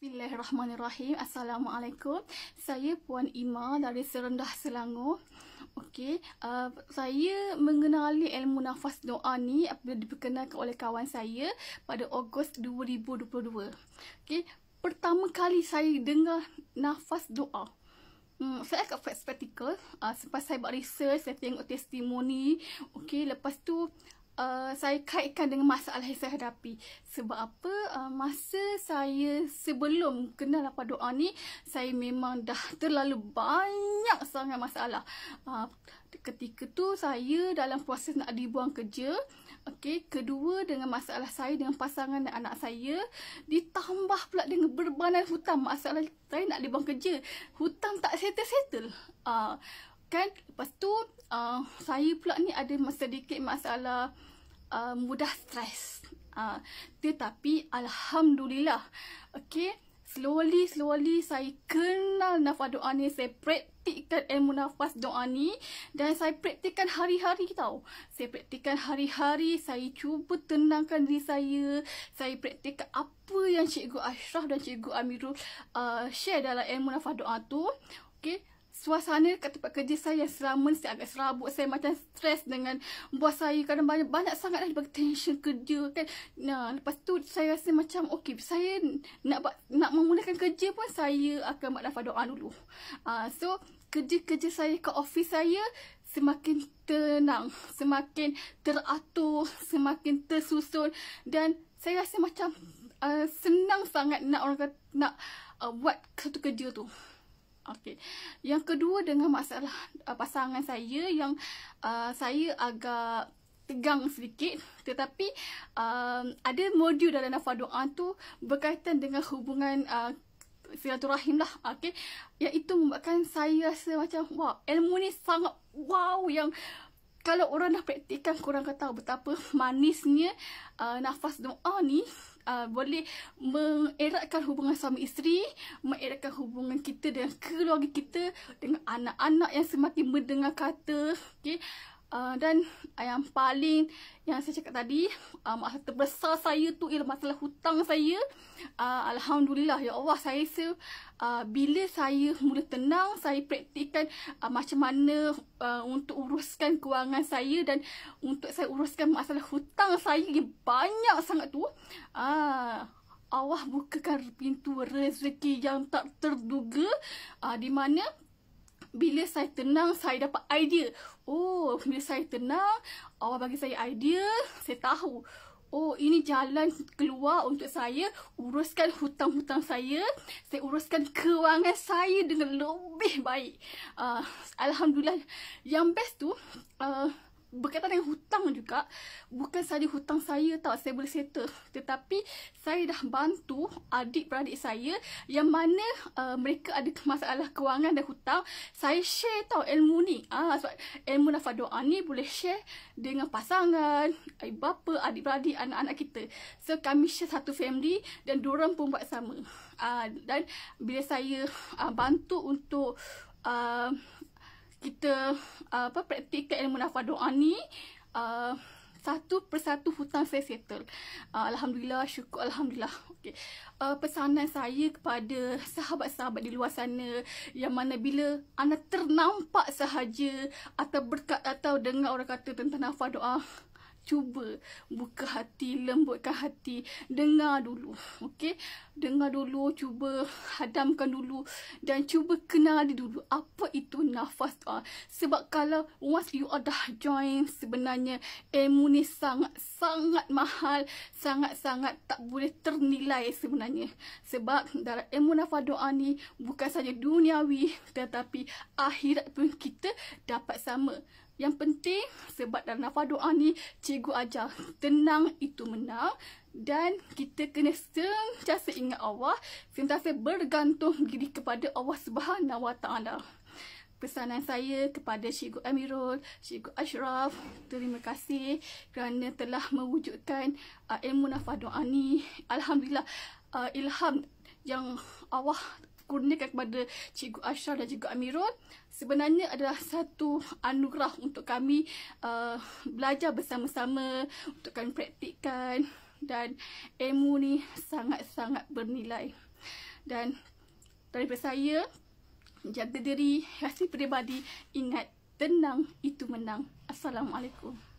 Bismillahirrahmanirrahim. Assalamualaikum. Saya Puan Ima dari Serendah Selangor. Okey, uh, saya mengenali ilmu nafas doa ni apabila diperkenalkan oleh kawan saya pada Ogos 2022. Okey, pertama kali saya dengar nafas doa Hmm, saya agak fact spectacle. Uh, sebab saya buat research, saya tengok testimoni. Okey, lepas tu Eh, saya kaitkan dengan masalah yang saya hadapi. Sebab apa? Uh, masa saya sebelum kenal apa doa ni, saya memang dah terlalu banyak sangat masalah. Uh, ketika tu saya dalam proses nak dibuang kerja. Okey, kedua dengan masalah saya dengan pasangan dan anak saya ditambah pula dengan berbanan hutang masalah saya nak dibuang kerja. Hutang tak settle-settle. Ah uh, kan lepas tu uh, saya pula ni ada sedikit masalah uh, mudah stres uh, tetapi alhamdulillah okey slowly slowly saya kenal nafas doa ni saya praktikkan ilmu nafas doa ni dan saya praktikkan hari-hari tau saya praktikkan hari-hari saya cuba tenangkan diri saya saya praktikkan apa yang cikgu Ashraf dan cikgu Amirul uh, share dalam ilmu nafas doa tu okey suasana kat tempat kerja saya yang selama ni saya agak serabut saya macam stres dengan bos saya kadang banyak banyak sangat dah bagi tension kerja kan nah lepas tu saya rasa macam okey saya nak buat nak memulakan kerja pun saya akan buat lafaz doa dulu uh, so kerja-kerja saya ke office saya semakin tenang semakin teratur semakin tersusun dan saya rasa macam uh, senang sangat nak orang kata, nak uh, buat satu kerja tu Okey. Yang kedua dengan masalah uh, pasangan saya yang uh, saya agak tegang sedikit tetapi um, ada modul dalam nafas doa tu berkaitan dengan hubungan uh, silaturahim lah Okey, yang itu membuatkan saya rasa macam wow ilmu ni sangat wow yang kalau orang dah praktikan kurang kata betapa manisnya uh, nafas doa ni uh, boleh mengeratkan hubungan suami isteri, mengeratkan hubungan kita dengan keluarga kita, dengan anak-anak yang semakin mendengar kata, okay? Ah, dan yang paling yang saya cakap tadi uh, ah, masalah terbesar saya tu ialah masalah hutang saya uh, Alhamdulillah ya Allah saya rasa uh, bila saya mula tenang saya praktikkan uh, macam mana uh, untuk uruskan kewangan saya dan untuk saya uruskan masalah hutang saya yang banyak sangat tu uh, Allah bukakan pintu rezeki yang tak terduga uh, di mana bila saya tenang saya dapat idea oh bila saya tenang awak bagi saya idea saya tahu Oh, ini jalan keluar untuk saya uruskan hutang-hutang saya. Saya uruskan kewangan saya dengan lebih baik. Uh, Alhamdulillah. Yang best tu, uh, berkaitan dengan hutang juga bukan saja hutang saya tau saya boleh settle tetapi saya dah bantu adik-beradik saya yang mana uh, mereka ada masalah kewangan dan hutang saya share tau ilmu ni ah sebab ilmu nafa doa ni boleh share dengan pasangan ibu bapa adik-beradik anak-anak kita so kami share satu family dan diorang pun buat sama ah dan bila saya uh, bantu untuk uh, kita uh, apa praktikkan ilmu nafar doa ni uh, satu persatu hutang saya settle. Uh, alhamdulillah, syukur alhamdulillah. Okey. Uh, pesanan saya kepada sahabat-sahabat di luar sana yang mana bila anda ternampak sahaja atau berkat atau dengar orang kata tentang nafar doa, cuba buka hati, lembutkan hati, dengar dulu. Okey dengar dulu, cuba hadamkan dulu dan cuba kenali dulu apa itu nafas tu. Ah, sebab kalau once you are dah join sebenarnya ilmu ni sangat sangat mahal, sangat-sangat tak boleh ternilai sebenarnya. Sebab dalam ilmu nafas doa ni bukan saja duniawi tetapi akhirat pun kita dapat sama. Yang penting sebab dalam nafas doa ni cikgu ajar tenang itu menang dan kita kena sentiasa ingat Allah sentiasa bergantung diri kepada Allah Subhanahu Wa Taala pesanan saya kepada Cikgu Amirul, Cikgu Ashraf, terima kasih kerana telah mewujudkan uh, ilmu nafah doa ni. Alhamdulillah uh, ilham yang Allah kurniakan kepada Cikgu Ashraf dan Cikgu Amirul sebenarnya adalah satu anugerah untuk kami uh, belajar bersama-sama untuk kami praktikkan dan ilmu ni sangat-sangat bernilai dan daripada saya jaga diri, rasa peribadi ingat tenang itu menang Assalamualaikum